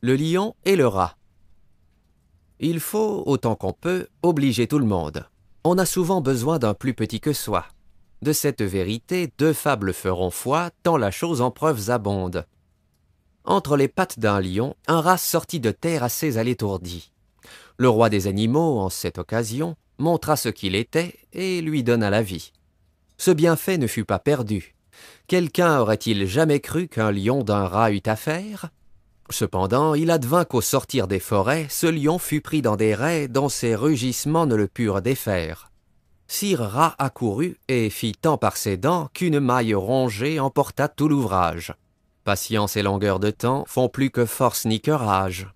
le lion et le rat. Il faut, autant qu'on peut, obliger tout le monde. On a souvent besoin d'un plus petit que soi. De cette vérité, deux fables feront foi, tant la chose en preuves abonde. Entre les pattes d'un lion, un rat sortit de terre assez à l'étourdi. Le roi des animaux, en cette occasion, montra ce qu'il était et lui donna la vie. Ce bienfait ne fut pas perdu. Quelqu'un aurait-il jamais cru qu'un lion d'un rat eût affaire Cependant, il advint qu'au sortir des forêts, ce lion fut pris dans des raies dont ses rugissements ne le purent défaire. Sire Rat accourut et fit tant par ses dents qu'une maille rongée emporta tout l'ouvrage. Patience et longueur de temps font plus que force ni que rage.